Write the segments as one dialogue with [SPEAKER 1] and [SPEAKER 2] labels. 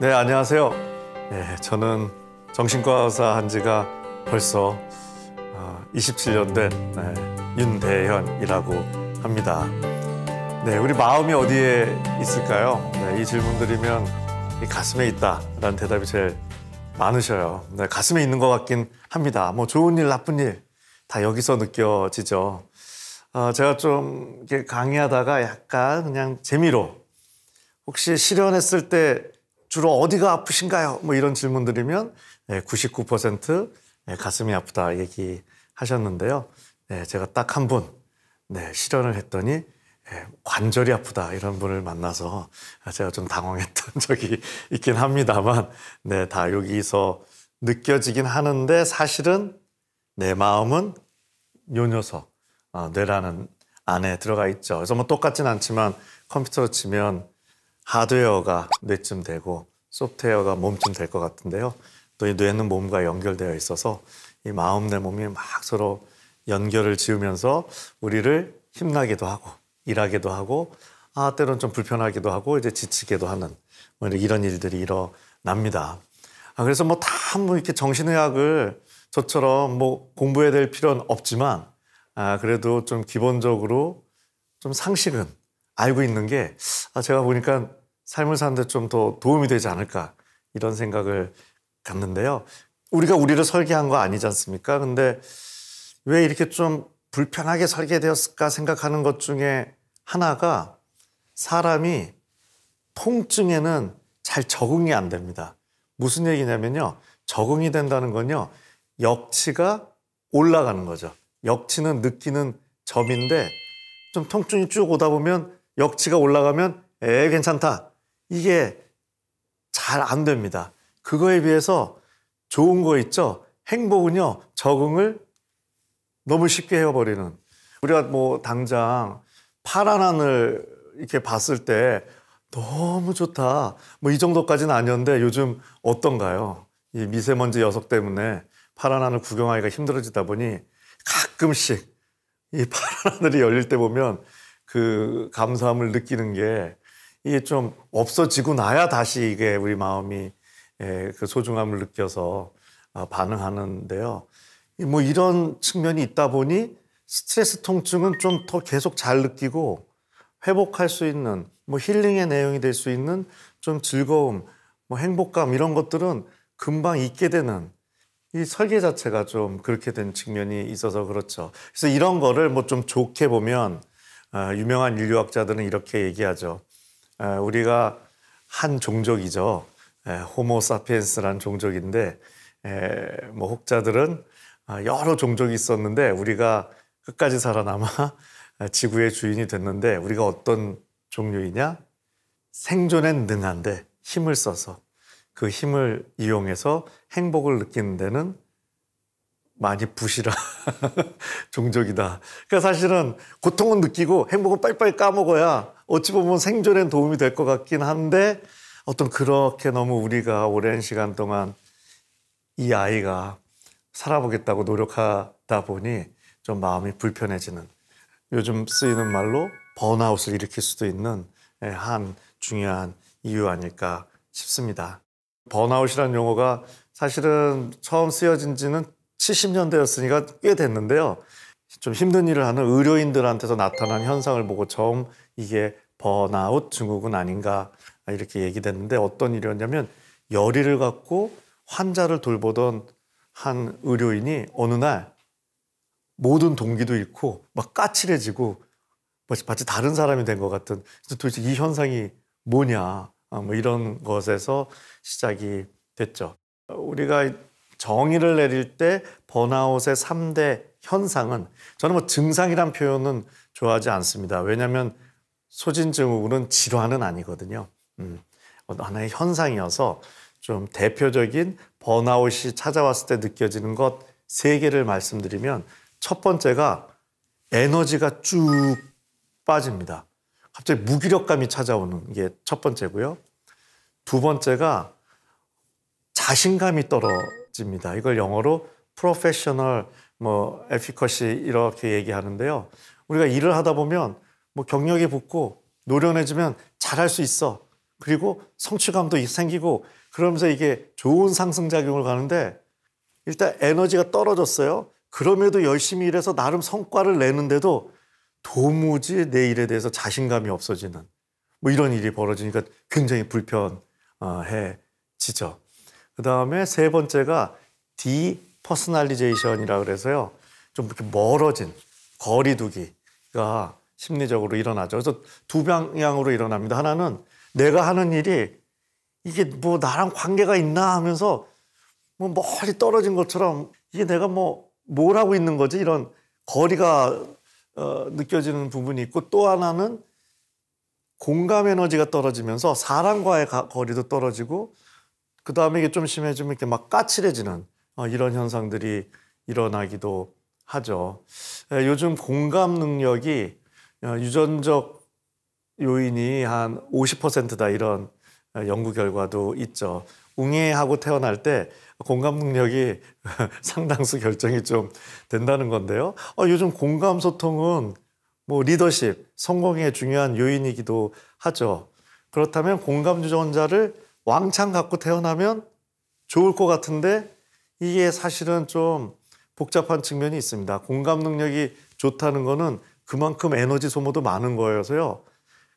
[SPEAKER 1] 네, 안녕하세요. 네, 저는 정신과 의사 한 지가 벌써 27년 아, 된 네, 윤대현이라고 합니다. 네, 우리 마음이 어디에 있을까요? 네, 이 질문 드리면 이 가슴에 있다라는 대답이 제일 많으셔요. 네, 가슴에 있는 것 같긴 합니다. 뭐 좋은 일, 나쁜 일 다 여기서 느껴지죠. 어, 제가 좀 이렇게 강의하다가 약간 그냥 재미로 혹시 실현했을 때 주로 어디가 아프신가요? 뭐 이런 질문 드리면 99% 가슴이 아프다 얘기하셨는데요. 네, 제가 딱 한 분, 네, 실현을 했더니 예, 관절이 아프다 이런 분을 만나서 제가 좀 당황했던 적이 있긴 합니다만, 네, 다 여기서 느껴지긴 하는데 사실은 내 마음은 요 녀석, 어, 뇌라는 안에 들어가 있죠. 그래서 뭐 똑같진 않지만 컴퓨터로 치면 하드웨어가 뇌쯤 되고 소프트웨어가 몸쯤 될 것 같은데요. 또 이 뇌는 몸과 연결되어 있어서 이 마음 내 몸이 막 서로 연결을 지으면서 우리를 힘나기도 하고 일하기도 하고 아 때론 좀 불편하기도 하고 이제 지치기도 하는 뭐 이런 일들이 일어납니다. 아 그래서 뭐 다뭐 뭐 이렇게 정신의학을 저처럼 뭐 공부해야 될 필요는 없지만 아 그래도 좀 기본적으로 좀 상식은 알고 있는 게 아, 제가 보니까 삶을 사는데 좀 더 도움이 되지 않을까 이런 생각을 갖는데요. 우리가 우리를 설계한 거 아니지 않습니까? 근데 왜 이렇게 좀 불편하게 설계되었을까 생각하는 것 중에 하나가 사람이 통증에는 잘 적응이 안 됩니다. 무슨 얘기냐면요. 적응이 된다는 건요. 역치가 올라가는 거죠. 역치는 느끼는 점인데 좀 통증이 쭉 오다 보면 역치가 올라가면 에 괜찮다. 이게 잘 안 됩니다. 그거에 비해서 좋은 거 있죠. 행복은요. 적응을 너무 쉽게 헤어버리는. 우리가 뭐 당장 파란 하늘 이렇게 봤을 때 너무 좋다. 뭐 이 정도까지는 아니었는데 요즘 어떤가요? 이 미세먼지 녀석 때문에 파란 하늘 구경하기가 힘들어지다 보니 가끔씩 이 파란 하늘이 열릴 때 보면 그 감사함을 느끼는 게 이게 좀 없어지고 나야 다시 이게 우리 마음이 예, 그 소중함을 느껴서 아, 반응하는데요. 뭐 이런 측면이 있다 보니 스트레스 통증은 좀 더 계속 잘 느끼고 회복할 수 있는 뭐 힐링의 내용이 될 수 있는 좀 즐거움, 뭐 행복감 이런 것들은 금방 잊게 되는 이 설계 자체가 좀 그렇게 된 측면이 있어서 그렇죠. 그래서 이런 거를 뭐 좀 좋게 보면 어, 유명한 인류학자들은 이렇게 얘기하죠. 어, 우리가 한 종족이죠. 호모 사피엔스란 종족인데 뭐 혹자들은 아, 여러 종족이 있었는데 우리가 끝까지 살아남아 지구의 주인이 됐는데 우리가 어떤 종류이냐? 생존엔 능한데 힘을 써서 그 힘을 이용해서 행복을 느끼는 데는 많이 부실한 종족이다. 그러니까 사실은 고통은 느끼고 행복은 빨리빨리 까먹어야 어찌 보면 생존엔 도움이 될 것 같긴 한데 어떤 그렇게 너무 우리가 오랜 시간 동안 이 아이가 살아보겠다고 노력하다 보니 좀 마음이 불편해지는 요즘 쓰이는 말로 번아웃을 일으킬 수도 있는 예, 한 중요한 이유 아닐까 싶습니다. 번아웃이라는 용어가 사실은 처음 쓰여진 지는 70년대였으니까 꽤 됐는데요. 좀 힘든 일을 하는 의료인들한테서 나타난 현상을 보고 처음 이게 번아웃 증후군 아닌가 이렇게 얘기됐는데 어떤 일이었냐면 열의를 갖고 환자를 돌보던 한 의료인이 어느 날 모든 동기도 잃고 막 까칠해지고 마치 다른 사람이 된 것 같은 도대체 이 현상이 뭐냐 아, 뭐 이런 것에서 시작이 됐죠. 우리가 정의를 내릴 때 번아웃의 3대 현상은 저는 뭐 증상이란 표현은 좋아하지 않습니다. 왜냐하면 소진증후군은 질환은 아니거든요. 음, 어, 하나의 현상이어서 좀 대표적인 번아웃이 찾아왔을 때 느껴지는 것 세 개를 말씀드리면 첫 번째가 에너지가 쭉 빠집니다. 갑자기 무기력감이 찾아오는 게 첫 번째고요. 두 번째가 자신감이 떨어집니다. 이걸 영어로 프로페셔널 뭐 에피컷이 이렇게 얘기하는데요. 우리가 일을 하다 보면 뭐 경력이 붙고 노련해지면 잘할 수 있어. 그리고 성취감도 생기고 그러면서 이게 좋은 상승작용을 가는데 일단 에너지가 떨어졌어요. 그럼에도 열심히 일해서 나름 성과를 내는데도 도무지 내 일에 대해서 자신감이 없어지는 뭐 이런 일이 벌어지니까 굉장히 불편해지죠. 그 다음에 세 번째가 디퍼스널리제이션이라 그래서요. 좀 이렇게 멀어진 거리두기가 심리적으로 일어나죠. 그래서 두 방향으로 일어납니다. 하나는 내가 하는 일이 이게 뭐 나랑 관계가 있나 하면서 뭐 멀리 떨어진 것처럼 이게 내가 뭐 뭘 하고 있는 거지 이런 거리가 어, 느껴지는 부분이 있고 또 하나는 공감 에너지가 떨어지면서 사람과의 가, 거리도 떨어지고 그 다음에 이게 좀 심해지면 이렇게 막 까칠해지는 어, 이런 현상들이 일어나기도 하죠. 에, 요즘 공감 능력이 어, 유전적 요인이 한 50%다 이런 연구 결과도 있죠. 웅해하고 태어날 때 공감 능력이 상당수 결정이 좀 된다는 건데요. 어, 요즘 공감 소통은 뭐 리더십, 성공의 중요한 요인이기도 하죠. 그렇다면 공감 유전자를 왕창 갖고 태어나면 좋을 것 같은데 이게 사실은 좀 복잡한 측면이 있습니다. 공감 능력이 좋다는 거는 그만큼 에너지 소모도 많은 거여서요.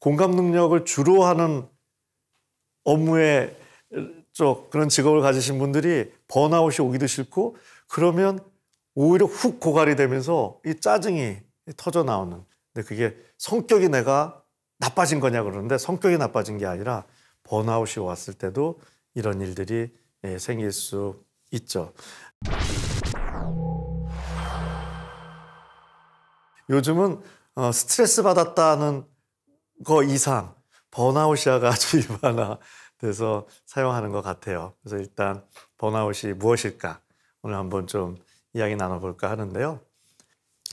[SPEAKER 1] 공감 능력을 주로 하는 업무에쪽 그런 직업을 가지신 분들이 번아웃이 오기도 싫고 그러면 오히려 훅 고갈이 되면서 이 짜증이 터져 나오는. 근데 그게 성격이 내가 나빠진 거냐 그러는데 성격이 나빠진 게 아니라 번아웃이 왔을 때도 이런 일들이 예, 생길 수 있죠. 요즘은 어, 스트레스 받았다는 거 이상 번아웃이야가 아주 일반화돼서 사용하는 것 같아요. 그래서 일단 번아웃이 무엇일까 오늘 한번 좀 이야기 나눠볼까 하는데요.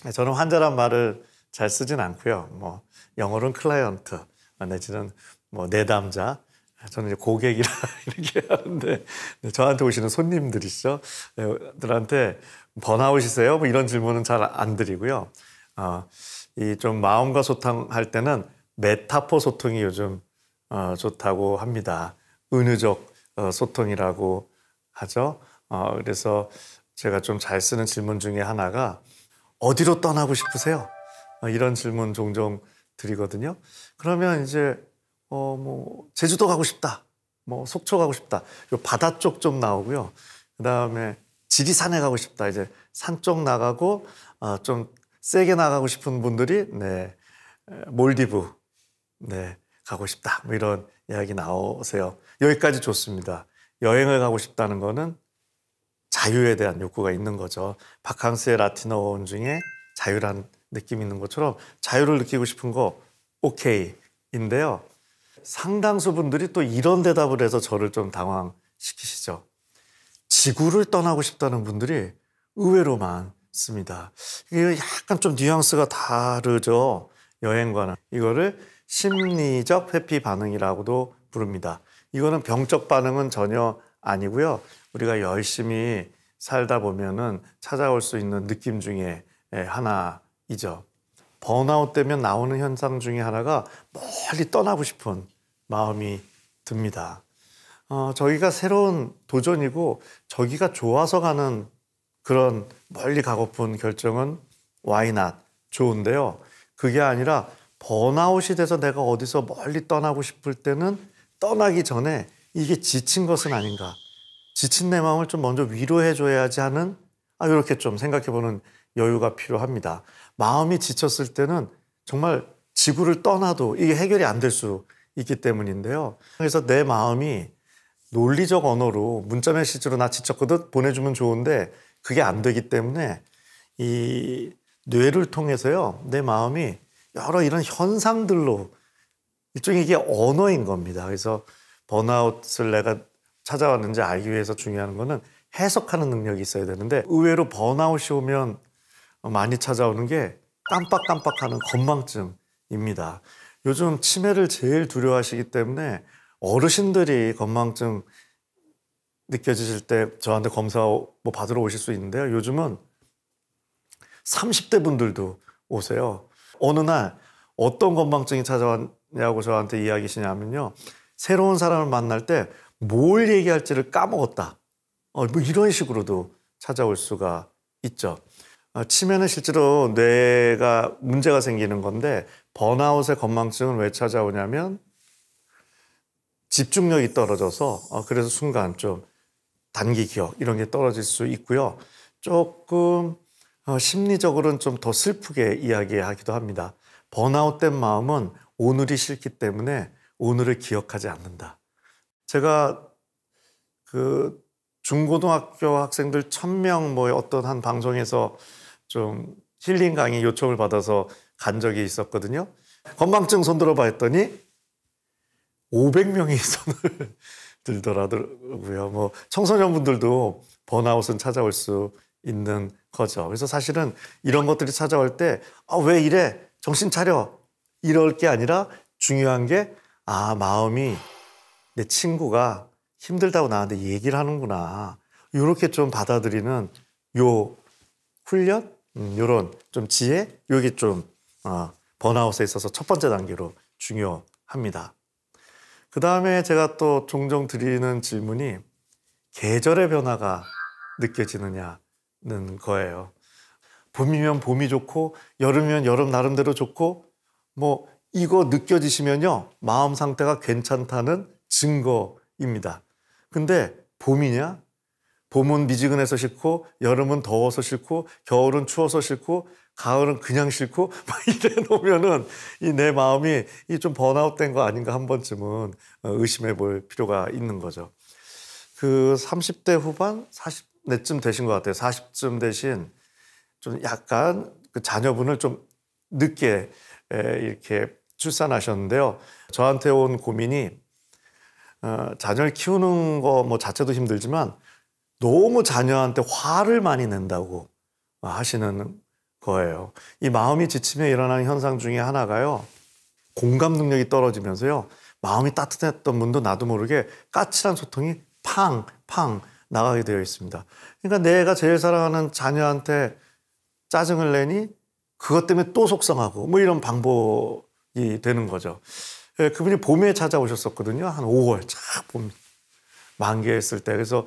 [SPEAKER 1] 네, 저는 환자란 말을 잘 쓰진 않고요. 뭐 영어로는 클라이언트 내지는 뭐 내담자 저는 이제 고객이라 이렇게 하는데 네, 저한테 오시는 손님들이시죠. 네, 들한테 번아웃이세요? 뭐 이런 질문은 잘 안 드리고요. 어, 아, 이 좀 마음과 소통할 때는 메타포 소통이 요즘 어, 좋다고 합니다. 은유적 어, 소통이라고 하죠. 어, 그래서 제가 좀 잘 쓰는 질문 중에 하나가 어디로 떠나고 싶으세요? 어, 이런 질문 종종 드리거든요. 그러면 이제 어뭐 제주도 가고 싶다, 뭐 속초 가고 싶다, 요 바다 쪽 좀 나오고요. 그 다음에 지리산에 가고 싶다. 이제 산 쪽 나가고 어, 좀 세게 나가고 싶은 분들이 네 몰디브 네, 가고 싶다. 뭐 이런 이야기 나오세요. 여기까지 좋습니다. 여행을 가고 싶다는 거는 자유에 대한 욕구가 있는 거죠. 바캉스의 라틴어 원 중에 자유란 느낌이 있는 것처럼 자유를 느끼고 싶은 거 오케이인데요. 상당수 분들이 또 이런 대답을 해서 저를 좀 당황시키시죠. 지구를 떠나고 싶다는 분들이 의외로 많습니다. 이게 약간 좀 뉘앙스가 다르죠. 여행과는. 이거를 심리적 회피 반응이라고도 부릅니다. 이거는 병적 반응은 전혀 아니고요. 우리가 열심히 살다 보면은 찾아올 수 있는 느낌 중에 예, 하나이죠. 번아웃 되면 나오는 현상 중에 하나가 멀리 떠나고 싶은 마음이 듭니다. 어, 저기가 새로운 도전이고 저기가 좋아서 가는 그런 멀리 가고픈 결정은 why not 좋은데요. 그게 아니라 번아웃이 돼서 내가 어디서 멀리 떠나고 싶을 때는 떠나기 전에 이게 지친 것은 아닌가. 지친 내 마음을 좀 먼저 위로해줘야지 하는 아, 이렇게 좀 생각해보는 여유가 필요합니다. 마음이 지쳤을 때는 정말 지구를 떠나도 이게 해결이 안 될 수 있기 때문인데요. 그래서 내 마음이 논리적 언어로 문자 메시지로 나 지쳤거든 보내주면 좋은데 그게 안 되기 때문에 이 뇌를 통해서요 내 마음이 여러 이런 현상들로 일종의 이게 언어인 겁니다. 그래서 번아웃을 내가 찾아왔는지 알기 위해서 중요한 거는 해석하는 능력이 있어야 되는데 의외로 번아웃이 오면 많이 찾아오는 게 깜빡깜빡하는 건망증입니다. 요즘 치매를 제일 두려워하시기 때문에 어르신들이 건망증 느껴지실 때 저한테 검사 뭐 받으러 오실 수 있는데요. 요즘은 30대 분들도 오세요. 어느 날 어떤 건망증이 찾아왔냐고 저한테 이야기시냐면요. 새로운 사람을 만날 때 뭘 얘기할지를 까먹었다. 어, 뭐 이런 식으로도 찾아올 수가 있죠. 어, 치매는 실제로 뇌가 문제가 생기는 건데 번아웃의 건망증은 왜 찾아오냐면 집중력이 떨어져서 어, 그래서 순간 좀 단기 기억 이런 게 떨어질 수 있고요. 조금 어, 심리적으로는 좀 더 슬프게 이야기하기도 합니다. 번아웃된 마음은 오늘이 싫기 때문에 오늘을 기억하지 않는다. 제가 그 중고등학교 학생들 천명뭐 어떤 한 방송에서 좀 힐링 강의 요청을 받아서 간 적이 있었거든요. 건망증 손들어 봐 했더니 500명이 손을 들더라고요. 뭐 청소년분들도 번아웃은 찾아올 수 있는 거죠. 그래서 사실은 이런 것들이 찾아올 때, 아, 왜 이래? 정신 차려! 이럴 게 아니라 중요한 게, 아, 마음이 내 친구가 힘들다고 나한테 얘기를 하는구나. 이렇게 좀 받아들이는 요 훈련, 음, 요런 좀 지혜, 요게 좀, 어, 번아웃에 있어서 첫 번째 단계로 중요합니다. 그 다음에 제가 또 종종 드리는 질문이 계절의 변화가 느껴지느냐 는 거예요. 봄이면 봄이 좋고 여름이면 여름 나름대로 좋고 뭐 이거 느껴지시면요 마음 상태가 괜찮다는 증거입니다. 근데 봄이냐? 봄은 미지근해서 싫고 여름은 더워서 싫고 겨울은 추워서 싫고 가을은 그냥 싫고 막 이래 놓으면은 이 내 마음이 이 좀 번아웃된 거 아닌가 한 번쯤은 어, 의심해 볼 필요가 있는 거죠. 그 30대 후반 40 40쯤 되신 것 같아요. 40쯤 되신 좀 약간 그 자녀분을 좀 늦게 이렇게 출산하셨는데요. 저한테 온 고민이 어, 자녀를 키우는 거 뭐 자체도 힘들지만 너무 자녀한테 화를 많이 낸다고 하시는 거예요. 이 마음이 지치며 일어나는 현상 중에 하나가요. 공감 능력이 떨어지면서요. 마음이 따뜻했던 분도 나도 모르게 까칠한 소통이 팡, 팡, 나가게 되어 있습니다. 그러니까 내가 제일 사랑하는 자녀한테 짜증을 내니 그것 때문에 또 속상하고 뭐 이런 방법이 되는 거죠. 예, 그분이 봄에 찾아오셨었거든요. 한 5월 쫙봄 만개했을 때 그래서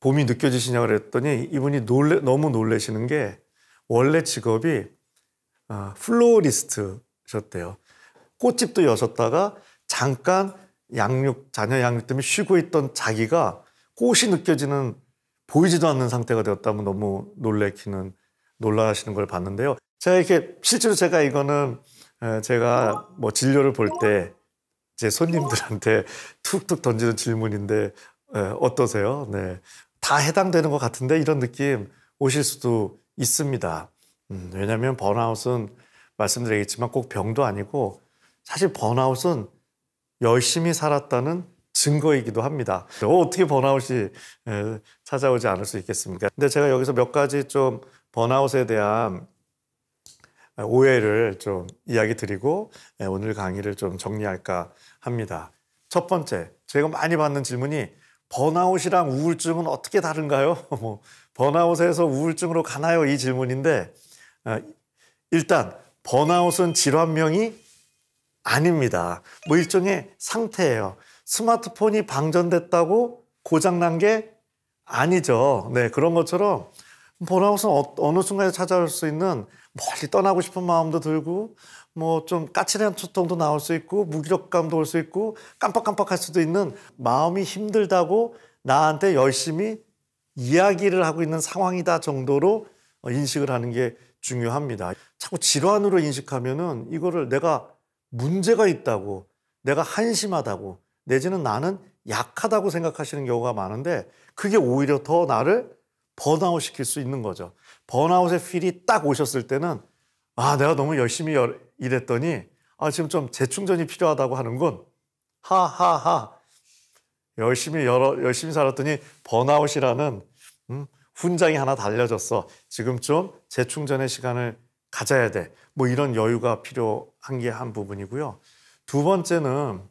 [SPEAKER 1] 봄이 느껴지시냐 그랬더니 이분이 놀래, 너무 놀래시는 게 원래 직업이 어, 플로리스트셨대요. 꽃집도 여셨다가 잠깐 양육 자녀 양육 때문에 쉬고 있던 자기가 꽃이 느껴지는 보이지도 않는 상태가 되었다면 너무 놀래키는 놀라시는 걸 봤는데요. 제가 이렇게 실제로 제가 이거는 제가 뭐 진료를 볼 때 제 손님들한테 툭툭 던지는 질문인데 어떠세요? 네. 다 해당되는 것 같은데 이런 느낌 오실 수도 있습니다. 음, 왜냐하면 번아웃은 말씀드리겠지만 꼭 병도 아니고 사실 번아웃은 열심히 살았다는 증거이기도 합니다. 어, 어떻게 번아웃이 찾아오지 않을 수 있겠습니까? 근데 제가 여기서 몇 가지 좀 번아웃에 대한 오해를 좀 이야기 드리고 오늘 강의를 좀 정리할까 합니다. 첫 번째, 제가 많이 받는 질문이 번아웃이랑 우울증은 어떻게 다른가요? 뭐 번아웃에서 우울증으로 가나요? 이 질문인데 어, 일단 번아웃은 질환명이 아닙니다. 뭐 일종의 상태예요. 스마트폰이 방전됐다고 고장난 게 아니죠. 네, 그런 것처럼 번아웃은 어, 느 순간에 찾아올 수 있는 멀리 떠나고 싶은 마음도 들고 뭐 좀 까칠한 초통도 나올 수 있고 무기력감도 올 수 있고 깜빡깜빡할 수도 있는 마음이 힘들다고 나한테 열심히 이야기를 하고 있는 상황이다 정도로 인식을 하는 게 중요합니다. 자꾸 질환으로 인식하면은 이거를 내가 문제가 있다고 내가 한심하다고 내지는 나는 약하다고 생각하시는 경우가 많은데 그게 오히려 더 나를 번아웃 시킬 수 있는 거죠. 번아웃의 필이 딱 오셨을 때는 아, 내가 너무 열심히 일했더니 아, 지금 좀 재충전이 필요하다고 하는군. 하하하. 열심히 열어, 열심히 살았더니 번아웃이라는 음, 훈장이 하나 달려졌어. 지금 좀 재충전의 시간을 가져야 돼. 뭐 이런 여유가 필요한 게 한 부분이고요. 두 번째는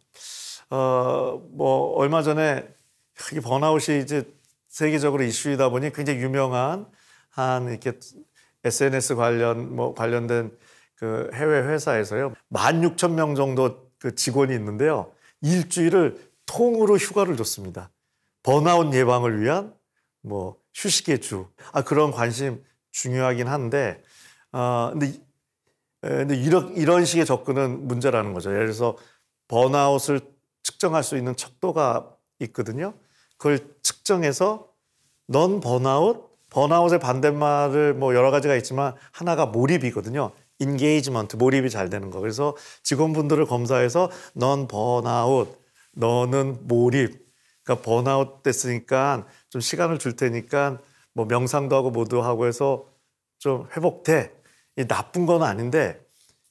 [SPEAKER 1] 어, 뭐 얼마 전에 이 번아웃이 이제 세계적으로 이슈이다 보니 굉장히 유명한 한 이렇게 SNS 관련 뭐 관련된 그 해외 회사에서요. 만 육천 명 정도 그 직원이 있는데요. 일주일을 통으로 휴가를 줬습니다. 번아웃 예방을 위한 뭐 휴식의 주. 아 그런 관심 중요하긴 한데 어 근데, 근데 이런 이런 식의 접근은 문제라는 거죠. 예를 들어서 번아웃을 측정할 수 있는 척도가 있거든요. 그걸 측정해서 넌 번아웃, 번아웃의 반대말을 뭐 여러 가지가 있지만 하나가 몰입이거든요. 인게이지먼트, 몰입이 잘 되는 거. 그래서 직원분들을 검사해서 넌 번아웃, 너는 몰입. 그러니까 번아웃 됐으니까 좀 시간을 줄 테니까 뭐 명상도 하고 모두 하고 해서 좀 회복돼. 이 나쁜 건 아닌데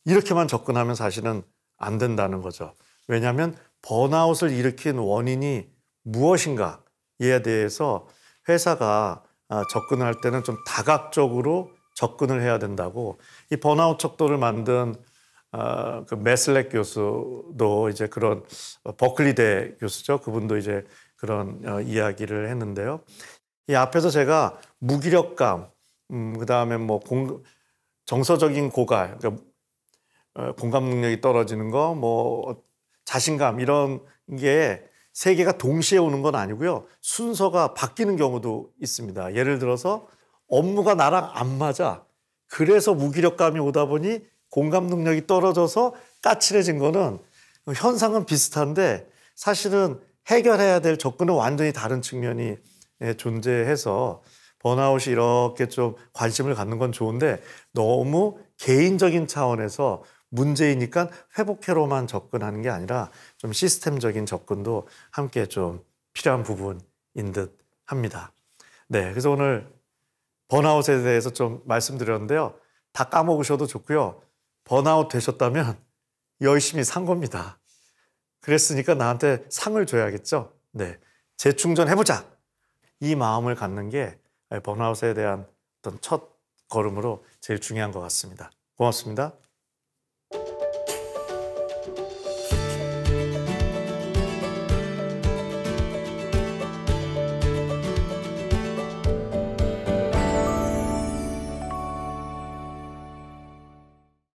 [SPEAKER 1] 이렇게만 접근하면 사실은 안 된다는 거죠. 왜냐하면 번아웃을 일으킨 원인이 무엇인가에 대해서 회사가 아, 접근할 때는 좀 다각적으로 접근을 해야 된다고 이 번아웃 척도를 만든 아, 그 메슬렉 교수도 이제 그런 어, 버클리대 교수죠. 그분도 이제 그런 어, 이야기를 했는데요. 이 앞에서 제가 무기력감, 음, 그 다음에 뭐 공, 정서적인 고갈, 그러니까 어, 공감 능력이 떨어지는 거, 뭐 자신감 이런 게세계가 동시에 오는 건 아니고요. 순서가 바뀌는 경우도 있습니다. 예를 들어서 업무가 나랑 안 맞아. 그래서 무기력감이 오다 보니 공감 능력이 떨어져서 까칠해진 거는 현상은 비슷한데 사실은 해결해야 될 접근은 완전히 다른 측면이 예, 존재해서 번아웃이 이렇게 좀 관심을 갖는 건 좋은데 너무 개인적인 차원에서 문제이니까 회복해로만 접근하는 게 아니라 좀 시스템적인 접근도 함께 좀 필요한 부분인 듯 합니다. 네. 그래서 오늘 번아웃에 대해서 좀 말씀드렸는데요. 다 까먹으셔도 좋고요. 번아웃 되셨다면 열심히 산 겁니다. 그랬으니까 나한테 상을 줘야겠죠. 네. 재충전해보자! 이 마음을 갖는 게 번아웃에 대한 어떤 첫 걸음으로 제일 중요한 것 같습니다. 고맙습니다.